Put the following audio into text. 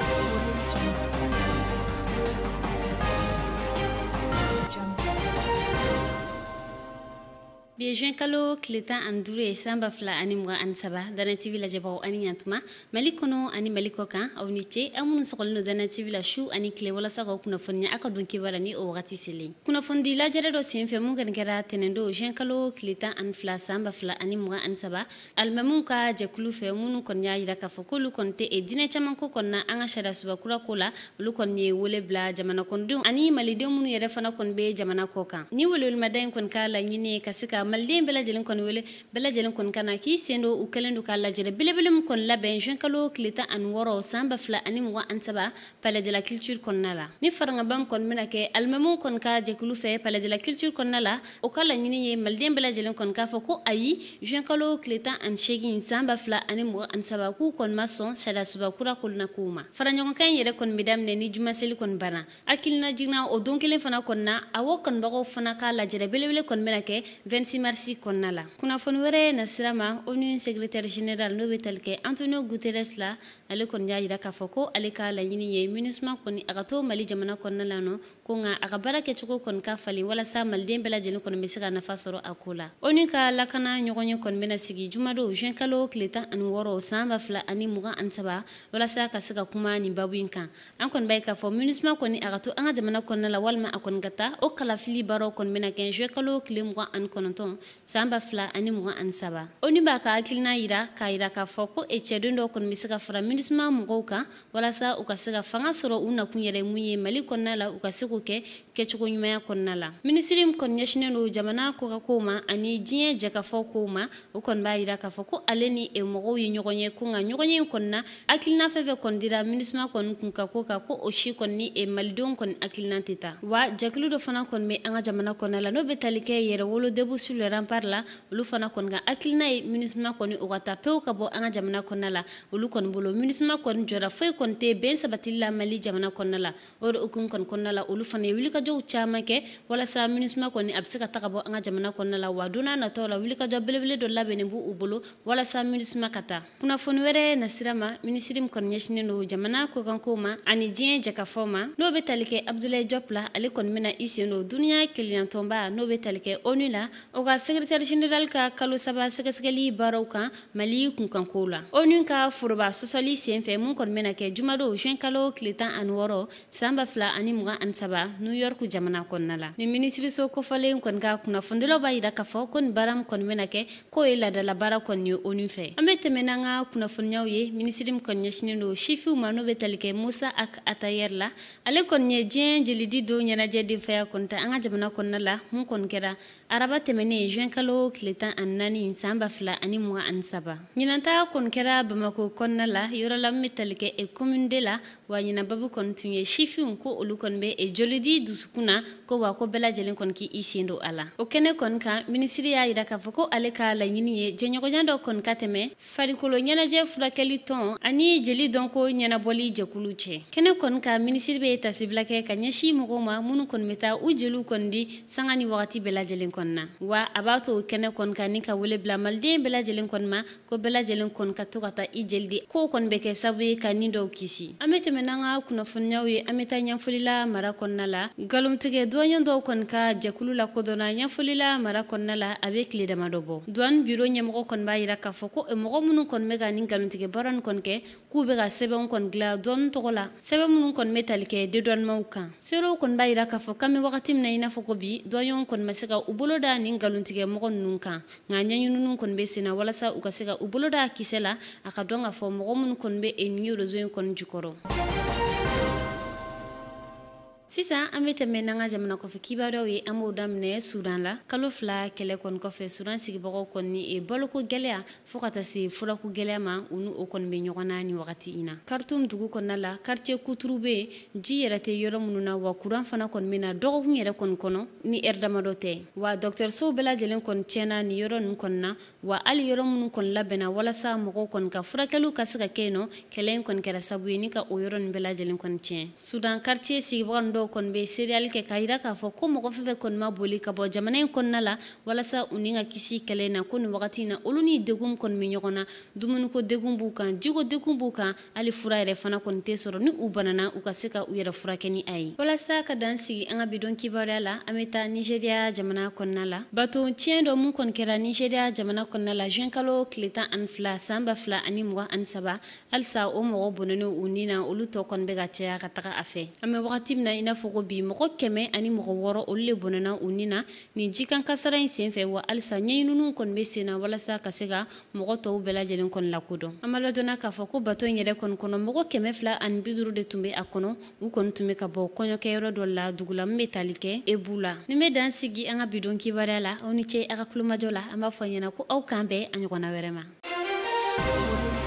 you. biyejuin kalo tile tan ani duru ye san ba fila ani muga ani saba dana tv lajɛbagaw ani ɲatuma mali kɔnɔ ani mali kɔ kan aw ni ce aw minnu sɔgɔlen do dana tv la su ani kile walasa kaw kunnafoniya a ka don kiba la ni o wagati selen kunnafonidi lajɛrɛ dɔ sen fɛ mun kɛni kɛra tɛnɛndo juin kalo tile tan ani fila san ba fila ani muga ani saba alimamiw ka jɛkulu fɛ minnu kɔni y'a yira k'a fɔ k'olu kɔni tɛ e dinɛ caaman ko kɔnina an ka sariya subakura ko la olu kɔni ye wele bila jamana kɔnɔdenw ani maliden minnu yɛrɛ fana kɔni be jamana kɔ kan ni welewelemadan ɲi kɔni ka laɲini ka se ka maliden bɛɛ lajɛlen kɔni wele bɛɛ lajɛlen kɔni ka na k'i sen do u kɛlen do k'a lajɛrɛ belebele min kɔni labɛn juin kalo tile tan ani wɔɔrɔ san ba fila ani mɔgɔ ani saba palais de la culture kɔnɔna la ni farangaba min kɔni bɛna kɛ alimamiw kɔni ka jɛkulu fɛ palais de la culture kɔnɔna la o ka laɲini ye maliden bɛɛ lajɛlen kɔni k'a fɔ ko ayi juin kalo tile tan ani seegin san ba fila ani mɔgɔ ani saba k'u kɔni ma sɔn sariya subakura kolonakow ma faraɲɔgɔnkan in yɛrɛ kɔni bɛ daminɛ ni jumaseli kɔni banna hakilina jiginna o don kelen fana kɔni na awɔ kanubagaw fana ka lajɛrɛ belebele kɔni bɛna kɛ 26 marisi kɔnɔna la kunnafoni wɛrɛ na sira ma onu secrétaire général n'o bɛ tali kɛ antonio guterres la ale kɔni y'a yira k'a fɔ ko ale ka laɲini ye minisma kɔni a ka to mali jamana kɔnɔna la nɔ ko nka a ka baara kɛcogo kɔni ka falen walasa maliden bɛɛ lajɛlen kɔni bɛ se ka nafa sɔrɔ a ko la onu ka lakana ɲɔgɔn ye kɔni bɛna sigi jumadon juin kalo tile tan ani wɔɔrɔ san ba fila ani mugan ani saba walasa ka se ka kuma nin babu in kan an kɔni b'a ye k'a fɔ minisma kɔni a ka to an ka jamana kɔnɔna la walima a kɔni ka taa o kalafili baaraw kɔni bɛna kɛ juin kalo tile mugan ani kɔnɔntɔn sɔn saan ba fila ani mugan ani saba oni b'a ka hakilina yira k'a yira k'a fɔ ko ecɛden dɔ kɔni be se ka fara minisima mɔgɔw kan walasa u ka se ka fanga sɔrɔ u nakun yɛrɛ mun ye mali kɔnɔna la u ka se k'o kɛ kɛcogo ɲumanya kɔnɔna la minisiri kɔni ɲɛsinen do jamana ko ka kow ma ani diɲɛ jɛkafɔ kow ma o kɔni b'a yira k'a fɔ ko ale ni e mɔgɔw ye ɲɔgɔn ye ko ka ɲɔgɔn ye kɔnina hakilina fɛn fɛ kɔni dira minisima kɔni kun ka ko ka ko o si kɔni ni e malidenw kɔni hakilina tɛ ta wa jɛkulu dɔ fana kɔni be an ka jamana kɔnɔna la n'o be tali yɛrɛ wolo debu sur le rempart la olu fana kɔni ka hakilina ye minisima kɔni o ka ta pewu ka bɔ an ka jamana kɔnɔna la olu kɔni bolo minisima kɔni jɔra foyi kɔni tɛ bɛn sabatili la mali jamana kɔnɔna la o de hukumu kɔni kɔnɔna la olu fana ye wulikajɔw caaman kɛ walasa minisima kɔni a be se ka taga bɔ an ka jamana kɔnɔna la wa don n'a nataw la wulikajɔ belebele dɔ labɛnnin b'u bolo walasa minisima ka ta kunnafoni wɛrɛ nasira ma minisiri min kɔni ɲɛsinin do jamana kokankow ma ani diɲɛ jakafɔ ma n'o be tali kɛ abdulayi jɔp la ale kɔni bena i sen do duniɲa kelennatɔnba n'o be tali kɛ onu la o ka sekretɛri general ka kalo saba sɛgɛsɛgɛli baaraw kan mali kunkankow e la onu ka foroba sɔsɔli sen fɛ mun kɔni bena kɛ jumado juɛn kalo tile tan ani wɔrɔ san ba fila ani mugan ani saba new york jamana kɔnɔna la ni minisiriso kofɔlen kɔni ka kunnafonidilaw b'a yira k'a fɔ ko ni baara kɔni bena kɛ k'o ye ladala baara kɔni ye onu fɛ an be tɛmɛ n'an ka kunnafoniyaw ye minisiri mi kɔni ɲɛsinin do sifiw ma n'o be tali kɛ musa ak atayɛr la ale kɔni ye diɲɛ jelidi do ɲɛnajɛ denfaya kɔnita an ka jamana kɔnɔna la mun kɔni kɛra araba tɛmɛ tɛmɛnen juin kalo tile tan ani naani san ba fila ani muga ani saba ɲinata kɔni kɛra bamako kɔnɔna la yɔrɔ la min be tali kɛ e commune de la wa ɲina babu kɔni tun ye sifinw ko olu kɔni be e jolidi dusukun na ko wa ko bɛlajɛlen kɔni k' i sen do a la o kɛnɛ kɔni kan minisiri y'a yira k'a fɔ ko ale ka laɲini ye jɛnɲɔgɔnya dɔ kɔni ka tɛmɛ farikolo ɲɛnajɛ furakɛli tɔn ani jeli ko ɲɛnabɔli jɛkulu cɛ kɛnɛ kɔni ka minisiri be tasibila kɛ ka ɲɛsi mɔgɔw ma minnu kɔni be taa u jeliw kɔni di sanga ni wagati bɛlajɛlen kɔni na wa a b'a to kɛnɛ kɔni ka ni ka wele bila maliden bɛlajɛlen kɔni ma ko bɛlajɛlen kɔni ka to ka ta i jeli di koo kɔni bɛ kɛ sabu ye ka nin dɔw kisi an be tɛmɛ tɛmɛ n'an ka kunnafoniyaw ye an be taa ɲɛfolila mara kɔnɔna la galontigɛ duwaɲɛ dɔw kɔni ka jɛkulu la kodɔnna ɲɛfolila mara kɔnɔna la a be kile dama dɔ bɔ duwani biro ɲɛmɔgɔ kɔni b'a yira k'a fɔ ko mɔgɔ minnu kɔni be ka ni galontigɛ baara ni kɔni kɛ k'u be ka sɛbɛn kɔni gila dɔɔni tɔgɔ la sɛbɛn minnu kɔni be tali kɛ dedɔnimaw kan seerew kɔni b'a yira k'a fɔ kan be wagati min na i n'a fɔ ko bi duwaɲɔgɔn kɔni ma se ka u bolo da nin galontigɛ mɔgɔ nunu kan nka ɲɛɲininu kɔni be senna walasa u ka se ka u bolo da kisɛ la a ka dɔn k'a fɔ mɔgɔ minnu kɔni be nin rezo in kɔni jukɔrɔ sisan an be tɛmɛ n'an ka jamana kɔfɛ kibaruyaw ye an b'o daminɛ sudan la kalo fila kɛlɛ kɔni kɔfɛ sudan sigibagaw kɔni e baloko gwɛlɛya fɔɔ ka taa se furako gwɛlɛya ma u ni o kɔni be ɲɔgɔn na ni wagati i na karitum dugu kɔnɔna la karitiye kuturu be ji yɛrɛ tɛ yɔrɔ minnu na wa kuran fana kɔni bena dɔgɔkun yɛrɛ kɔni kɔnɔ ni ɛri damadɔ tɛ wa dɔktɛrisow bɛlajɛlen kɔni tiɲɛna ni yɔrɔ nu kɔni na wa hali yɔrɔ minnu kɔni labɛnna walasa mɔgɔw kɔni ka furakɛliw ka se ka kɛ nɔ kɛlɛ kɔni kɛra sabu ye ni ka o yɔrɔ ni bɛlajɛlen kɔni tiɲɛ sudan karitiye sigibaga dɔw kon be seeriyali kɛ k'a yira k'a fɔ ko mo fɛn kon ma boli ka bo jamane kon nala wala sa uninga kisi kɛlɛ na kon wakati na uluni degum kon mi nyogona dumun ko degum degun jigo degum jiko ali b'u fura yɛrɛ fana kon tesoro ni u banana u ka seka u yera furakɛ ni ai wala sa ka dan sigi an bidon ki barala ameta nigeria jamana kon nala bato tiendo mun kon kera nigeria jamana kon nala juin kalo tile an fla samba fla ba fila ani mugan ani saba alsa o mo bonono unina ni na olu tɔ kɔni bɛ ka taka afe ame wakati na ina fɔ ko bi mɔgɔ kɛmɛ ani mɔgɔ wɔɔrɔ olu le bonana u ni na nin jikan kasara in sen wa halisa ɲɛɲininiw kɔni be sen na walasa ka se ka mɔgɔ tɔw bɛɛ lajɛlen la lakodɔn an b'a ladɔnna k'a fɔ ko bato in yɛrɛ kɔni kɔnɔ mɔgɔ kɛmɛ fila ani bi de tun be a kɔnɔ u kɔni tun be ka bɔ kɔɲɔkɛyɔrɔ dɔ la dugula la min bɛ tali kɛ ebu la ni bɛ dan sigi an ka bidon kibariya la aw ni ce a ka kulomajɔ la an b'a fɔ ɲɛna ko aw k'an bɛn a ɲɔgɔnna wɛrɛ ma